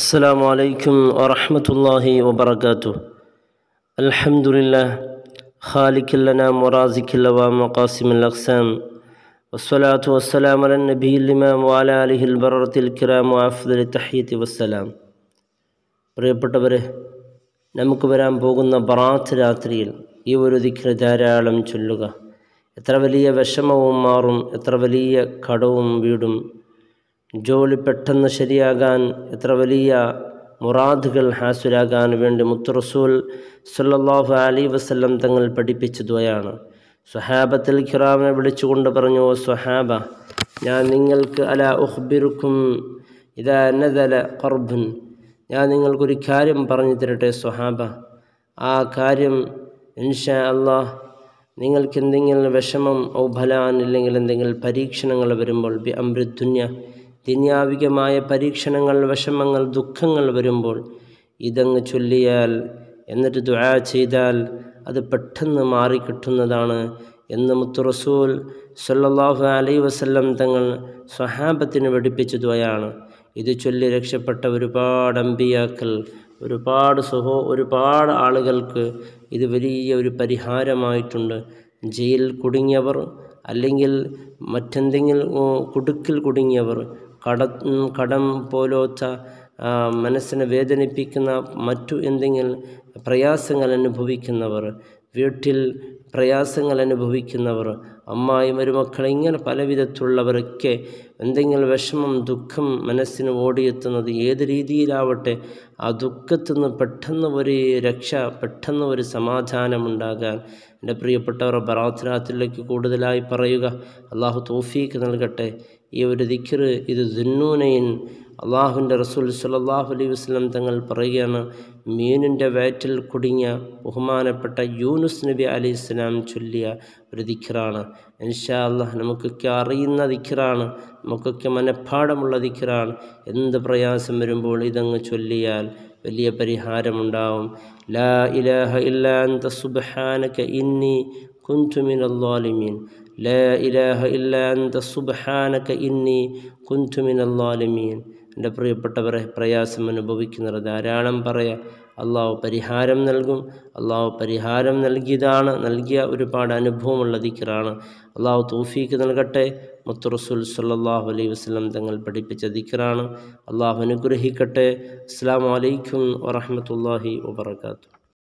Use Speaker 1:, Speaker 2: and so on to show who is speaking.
Speaker 1: السلام عليكم ورحمة الله وبركاته الحمد لله خالق لنا مرازق لوام وقاسم الأقسام والصلاة والسلام على النبي الإمام وعلى آله البررة الكرام وأفضل التحية والسلام പ്രിയപ്പെട്ടവരെ നമുക്ക് വരാൻ പോകുന്ന ബറാത്ത് രാത്രിയിൽ ഈ ഒരു ദിക്ര ധാരാളം ചൊല്ലുക എത്ര വലിയ വിഷമവും മാറും എത്ര വലിയ കടവും വീടും ജോലി പെട്ടെന്ന് ശരിയാകാൻ എത്ര വലിയ മുറാദുകൾ ഹാസുരാകാൻ വേണ്ടി മുത്തുറസൂൽ സല്ലാഹു അലി വസ്ല്ലം തങ്ങൾ പഠിപ്പിച്ച ദ്വയാണ് സ്വഹാബത്തിൽ ഖിറാമിനെ വിളിച്ചുകൊണ്ട് പറഞ്ഞു ഓ സ്വഹാബ ഞാൻ നിങ്ങൾക്ക് അല ഉഹ്ബിറുക്കും ഇതാ നദല ഖർബുൻ ഞാൻ നിങ്ങൾക്കൊരു കാര്യം പറഞ്ഞു തരട്ടെ സ്വഹാബ ആ കാര്യം ഇൻഷാ അള്ളാഹ് നിങ്ങൾക്ക് എന്തെങ്കിലും വിഷമം ഔ ഫലാൻ ഇല്ലെങ്കിൽ എന്തെങ്കിലും പരീക്ഷണങ്ങൾ വരുമ്പോൾ ബി അമൃതുന്യ ദുന്യാവികമായ പരീക്ഷണങ്ങൾ വിഷമങ്ങൾ ദുഃഖങ്ങൾ വരുമ്പോൾ ഇതങ്ങ് ചൊല്ലിയാൽ എന്നിട്ട് ദുആ ചെയ്താൽ അത് പെട്ടെന്ന് മാറിക്കിട്ടുന്നതാണ് എന്ന് മുത്തുറസൂൽ സല്ലാഹു അലൈ വസല്ലം തങ്ങൾ സ്വഹാബത്തിന് പഠിപ്പിച്ചതുവയാണ് ഇത് ചൊല്ലി രക്ഷപ്പെട്ട ഒരുപാട് അമ്പിയാക്കൾ ഒരുപാട് സുഹോ ഒരുപാട് ആളുകൾക്ക് ഇത് വലിയ ഒരു പരിഹാരമായിട്ടുണ്ട് ജയിൽ കുടുങ്ങിയവർ അല്ലെങ്കിൽ മറ്റെന്തെങ്കിലും കുടുക്കിൽ കുടുങ്ങിയവർ കട കടം പോലോത്ത മനസ്സിനെ വേദനിപ്പിക്കുന്ന മറ്റു എന്തെങ്കിലും പ്രയാസങ്ങൾ അനുഭവിക്കുന്നവർ വീട്ടിൽ പ്രയാസങ്ങൾ അനുഭവിക്കുന്നവർ അമ്മായി മരുമക്കൾ ഇങ്ങനെ വിധത്തിലുള്ളവരൊക്കെ എന്തെങ്കിലും വിഷമം ദുഃഖം മനസ്സിന് ഓടിയെത്തുന്നത് ഏത് രീതിയിലാവട്ടെ ആ ദുഃഖത്തിൽ നിന്ന് പെട്ടെന്ന് ഒരു രക്ഷ പെട്ടെന്ന് ഒരു സമാധാനമുണ്ടാകാൻ എൻ്റെ പ്രിയപ്പെട്ടവർ ബറാത്രാത്തിലേക്ക് കൂടുതലായി പറയുക അള്ളാഹു തോഫീക്ക് നൽകട്ടെ ഈ ഒരു ദിഖിർ ഇത് ദുന്നൂനയിൻ അള്ളാഹുവിൻ്റെ റസൂൽ സല്ലാഹു അലൈഹി വസ്ലം തങ്ങൾ പറയുകയാണ് മീനിൻ്റെ വയറ്റിൽ കുടുങ്ങിയ ബഹുമാനപ്പെട്ട യൂനുസ് നബി അലി ഇസ്ലാം ചൊല്ലിയ ഒരു ദിഖിറാണ് ഇൻഷാ അള്ളാഹ് നമുക്കൊക്കെ അറിയുന്ന ദിഖിറാണ് നമുക്കൊക്കെ മനഃപ്പാടമുള്ള ദിഖിറാണ് എന്ത് പ്രയാസം വരുമ്പോൾ ഇതങ്ങ് ചൊല്ലിയാൽ വലിയ പരിഹാരമുണ്ടാവും ലാ ഇലാഹ ഇല്ലാ സുബ്ഹാനക ഇന്നി كنت من الظالمين لا إله إلا أنت سبحانك إني كنت من الظالمين എൻ്റെ പ്രിയപ്പെട്ടവരെ പ്രയാസം അനുഭവിക്കുന്നവർ ധാരാളം പറയാം അള്ളാഹു പരിഹാരം നൽകും അള്ളാഹു പരിഹാരം നൽകിയതാണ് നൽകിയ ഒരുപാട് അനുഭവമുള്ള ദിക്കറാണ് അള്ളാഹു തോഫീക്ക് നൽകട്ടെ മുത്തു റസൂൽ സല്ലാഹു അലൈഹി വസ്ലം തങ്ങൾ പഠിപ്പിച്ച ദിക്കറാണ് അള്ളാഹു അനുഗ്രഹിക്കട്ടെ അസ്സാം വലൈക്കും വറഹമത്തല്ലാഹി വാത്തു